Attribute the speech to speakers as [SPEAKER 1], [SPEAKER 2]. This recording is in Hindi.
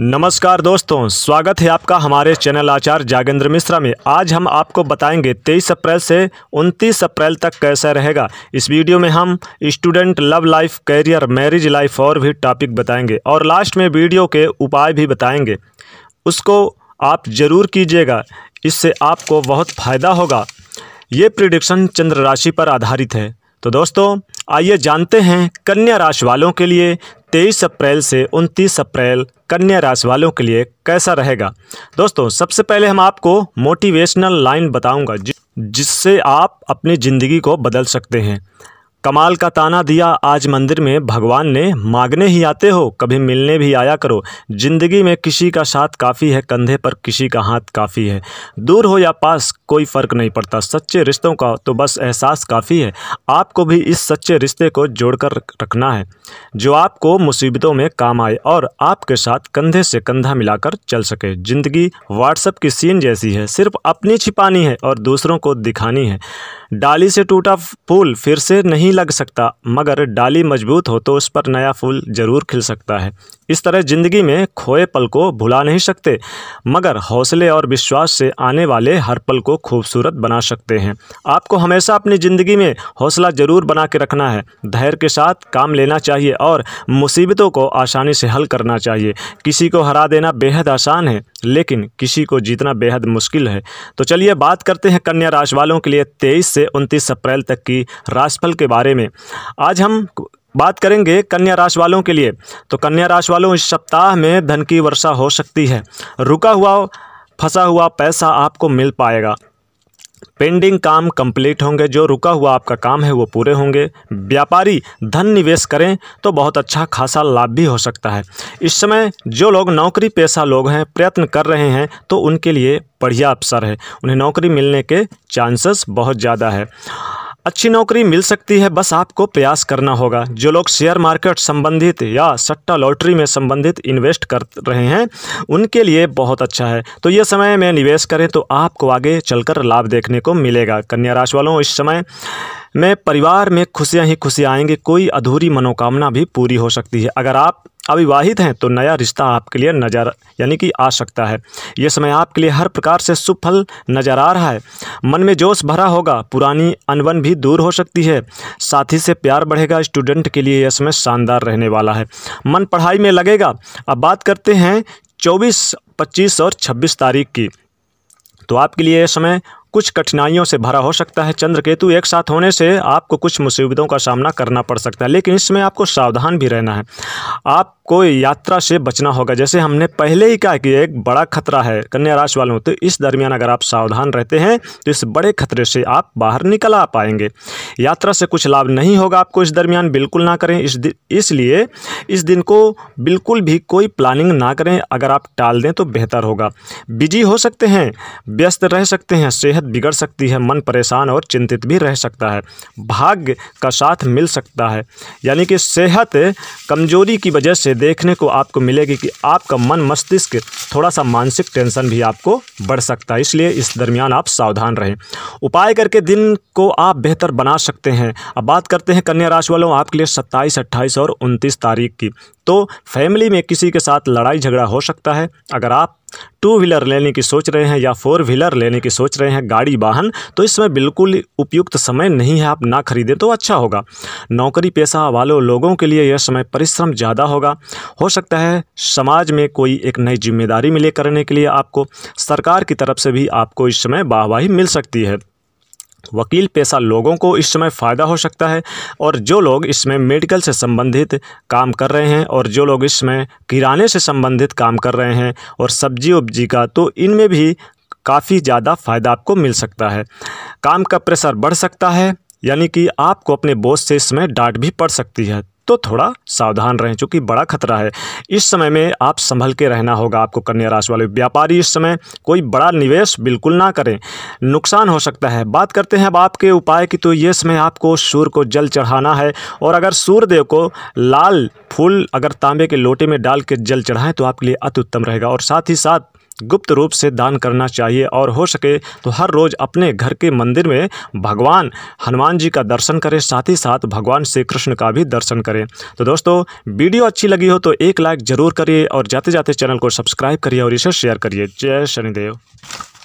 [SPEAKER 1] नमस्कार दोस्तों स्वागत है आपका हमारे चैनल आचार्य जागेंद्र मिश्रा में आज हम आपको बताएंगे 23 अप्रैल से 29 अप्रैल तक कैसा रहेगा इस वीडियो में हम student love life career marriage life और भी टॉपिक बताएंगे और लास्ट में वीडियो के उपाय भी बताएंगे उसको आप ज़रूर कीजिएगा इससे आपको बहुत फ़ायदा होगा ये प्रिडिक्शन चंद्र राशि पर आधारित है तो दोस्तों आइए जानते हैं कन्या राशि वालों के लिए तेईस अप्रैल से उनतीस अप्रैल कन्या राशि वालों के लिए कैसा रहेगा दोस्तों सबसे पहले हम आपको मोटिवेशनल लाइन बताऊंगा जिससे आप अपनी ज़िंदगी को बदल सकते हैं कमाल का ताना दिया आज मंदिर में भगवान ने मांगने ही आते हो कभी मिलने भी आया करो जिंदगी में किसी का साथ काफ़ी है कंधे पर किसी का हाथ काफ़ी है दूर हो या पास कोई फ़र्क नहीं पड़ता सच्चे रिश्तों का तो बस एहसास काफ़ी है आपको भी इस सच्चे रिश्ते को जोड़कर रखना है जो आपको मुसीबतों में काम आए और आपके साथ कंधे से कंधा मिलाकर चल सके ज़िंदगी व्हाट्सअप की सीन जैसी है सिर्फ अपनी छिपानी है और दूसरों को दिखानी है डाली से टूटा फूल फिर से नहीं नहीं लग सकता मगर डाली मजबूत हो तो उस पर नया फूल ज़रूर खिल सकता है इस तरह ज़िंदगी में खोए पल को भुला नहीं सकते मगर हौसले और विश्वास से आने वाले हर पल को खूबसूरत बना सकते हैं आपको हमेशा अपनी ज़िंदगी में हौसला ज़रूर बना के रखना है धैर्य के साथ काम लेना चाहिए और मुसीबतों को आसानी से हल करना चाहिए किसी को हरा देना बेहद आसान है लेकिन किसी को जीतना बेहद मुश्किल है तो चलिए बात करते हैं कन्या राशि वालों के लिए 23 से 29 अप्रैल तक की राशिफल के बारे में आज हम बात करेंगे कन्या राशि वालों के लिए तो कन्या राशि वालों इस सप्ताह में धन की वर्षा हो सकती है रुका हुआ फंसा हुआ पैसा आपको मिल पाएगा पेंडिंग काम कंप्लीट होंगे जो रुका हुआ आपका काम है वो पूरे होंगे व्यापारी धन निवेश करें तो बहुत अच्छा खासा लाभ भी हो सकता है इस समय जो लोग नौकरी पेशा लोग हैं प्रयत्न कर रहे हैं तो उनके लिए बढ़िया अवसर है उन्हें नौकरी मिलने के चांसेस बहुत ज़्यादा है अच्छी नौकरी मिल सकती है बस आपको प्रयास करना होगा जो लोग शेयर मार्केट संबंधित या सट्टा लॉटरी में संबंधित इन्वेस्ट कर रहे हैं उनके लिए बहुत अच्छा है तो ये समय में निवेश करें तो आपको आगे चलकर लाभ देखने को मिलेगा कन्या राशि वालों इस समय में परिवार में खुशियाँ ही खुशियाँ आएंगी कोई अधूरी मनोकामना भी पूरी हो सकती है अगर आप अविवाहित हैं तो नया रिश्ता आपके लिए नज़र यानी कि आ सकता है ये समय आपके लिए हर प्रकार से सुफल नज़र आ रहा है मन में जोश भरा होगा पुरानी अनबन भी दूर हो सकती है साथी से प्यार बढ़ेगा स्टूडेंट के लिए यह समय शानदार रहने वाला है मन पढ़ाई में लगेगा अब बात करते हैं चौबीस पच्चीस और छब्बीस तारीख की तो आपके लिए यह समय कुछ कठिनाइयों से भरा हो सकता है चंद्र केतु एक साथ होने से आपको कुछ मुसीबतों का सामना करना पड़ सकता है लेकिन इसमें आपको सावधान भी रहना है आप आपको यात्रा से बचना होगा जैसे हमने पहले ही कहा कि एक बड़ा खतरा है कन्या राशि वालों तो इस दरमियान अगर आप सावधान रहते हैं तो इस बड़े खतरे से आप बाहर निकल आ पाएंगे यात्रा से कुछ लाभ नहीं होगा आपको इस दरमियान बिल्कुल ना करें इस इसलिए इस दिन को बिल्कुल भी कोई प्लानिंग ना करें अगर आप टाल दें तो बेहतर होगा बिजी हो सकते हैं व्यस्त रह सकते हैं सेहत बिगड़ सकती है मन परेशान और चिंतित भी रह सकता है भाग्य का साथ मिल सकता है यानी कि सेहत कमजोरी की वजह से देखने को आपको मिलेगी कि आपका मन मस्तिष्क थोड़ा सा मानसिक टेंशन भी आपको बढ़ सकता है इसलिए इस दरमियान आप सावधान रहें उपाय करके दिन को आप बेहतर बना सकते हैं अब बात करते हैं कन्या राशि वालों आपके लिए सत्ताईस अट्ठाईस और उनतीस तारीख की तो फैमिली में किसी के साथ लड़ाई झगड़ा हो सकता है अगर आप टू व्हीलर लेने की सोच रहे हैं या फोर व्हीलर लेने की सोच रहे हैं गाड़ी वाहन तो इसमें बिल्कुल उपयुक्त समय नहीं है आप ना खरीदें तो अच्छा होगा नौकरी पेशा वालों लोगों के लिए यह समय परिश्रम ज़्यादा होगा हो सकता है समाज में कोई एक नई जिम्मेदारी मिले करने के लिए आपको सरकार की तरफ से भी आपको इस समय वाहवाही मिल सकती है वकील पेशा लोगों को इस समय फ़ायदा हो सकता है और जो लोग इसमें मेडिकल से संबंधित काम कर रहे हैं और जो लोग इसमें किराने से संबंधित काम कर रहे हैं और सब्जी उब्जी का तो इनमें भी काफ़ी ज़्यादा फ़ायदा आपको मिल सकता है काम का प्रेशर बढ़ सकता है यानी कि आपको अपने बोझ से इसमें डांट भी पड़ सकती है तो थोड़ा सावधान रहें चूँकि बड़ा खतरा है इस समय में आप संभल के रहना होगा आपको कन्या राशि वाले व्यापारी इस समय कोई बड़ा निवेश बिल्कुल ना करें नुकसान हो सकता है बात करते हैं अब आपके उपाय की तो ये समय आपको सूर्य को जल चढ़ाना है और अगर सूर्यदेव को लाल फूल अगर तांबे के लोटे में डाल के जल चढ़ाएं तो आपके लिए अति उत्तम रहेगा और साथ ही साथ गुप्त रूप से दान करना चाहिए और हो सके तो हर रोज़ अपने घर के मंदिर में भगवान हनुमान जी का दर्शन करें साथ ही साथ भगवान श्री कृष्ण का भी दर्शन करें तो दोस्तों वीडियो अच्छी लगी हो तो एक लाइक ज़रूर करिए और जाते जाते चैनल को सब्सक्राइब करिए और इसे शेयर करिए जय शनिदेव